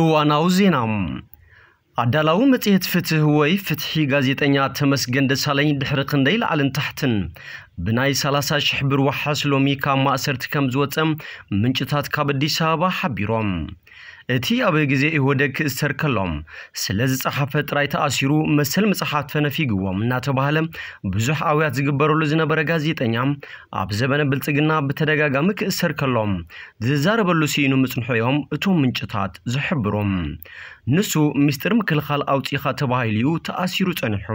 እዋናው ዜና ኣዳላዊ መጽሔት ፍትህ ወይ ፍትሒ ጋዜጠኛ ተመስገን ደሳለኝ ድሕሪ ክንደይ ላዕልን ታሕትን ብናይ 30 ሽሕ ብር ዋሓስ ሎሚ ካብ ማእሰርቲ ከም ዝወፀ ምንጭታት ካብ ኣዲስ ኣበባ ሓቢሮም እቲ ኣብ ግዜ ኢሆደግ ዝተርከሎም ስለዝ ፀሓፈ ጥራይ ተኣሲሩ መሰል መፅሓፍ ተነፊግዎም እናተባሃለ ብዙሕ ኣውያት ዝግበረሉ ዝነበረ ጋዜጠኛ ኣብ ዘበነ ብልፅግና ብተደጋጋሚ ክእሰር ከሎም ዝዛረበሉ ስኢኑ ምፅንሑ እዮም እቶም ምንጭታት ዝሕብሮም ንሱ ምስጢር ምክልኻል ኣውፂኻ ተባሂሉ እዩ ተኣሲሩ ፀኒሑ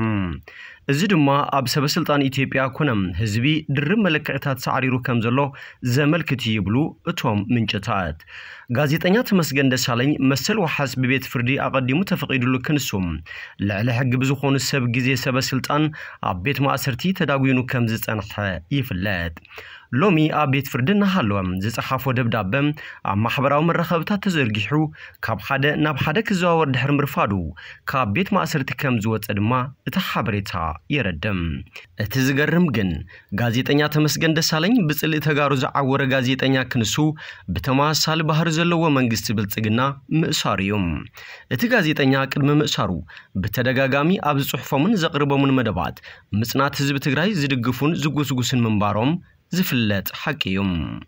እዚ ድማ ኣብ ሰበ ስልጣን ኢትዮጵያ ኮነ ህዝቢ ድርብ መለክዕታት ሳዕሪሩ ከም ዘሎ ዘመልክት ይብሉ እቶም ምንጭታት ጋዜጠኛ ተመስገን دسالين مسل وحاس ببيت فردي أقدي متفقيد له كنسوم لعل حق بزخون السب جزي سب سلطان عبيت مؤسرتي تداغوينو كمزيز أنحى يفلاد ሎሚ ኣብ ቤት ፍርዲ ሃለወም ዝፀሓፎ ደብዳበ ኣብ ማሕበራዊ መራኸብታት ተዘርጊሑ ካብ ሓደ ናብ ሓደ ክዘዋወር ድሕሪ ምርፋዱ ካብ ቤት ማእሰርቲ ከም ዝወፀ ድማ እቲ ሓበሬታ የረድም እቲ ዝገርም ግን ጋዜጠኛ ተመስገን ደሳለኝ ብፅልእ ተጋሩ ዝዓወረ ጋዜጠኛ ክንሱ ብተመሳሳሊ ባህሪ ዘለዎ መንግስቲ ብልፅግና ምእሳር እዩ እቲ ጋዜጠኛ ቅድሚ ምእሳሩ ብተደጋጋሚ ኣብ ዝፅሕፎምን ዘቕርቦምን መደባት ምፅናት ህዝቢ ትግራይ ዝድግፉን ዝጉስጉስን ምንባሮም زفلات حكيم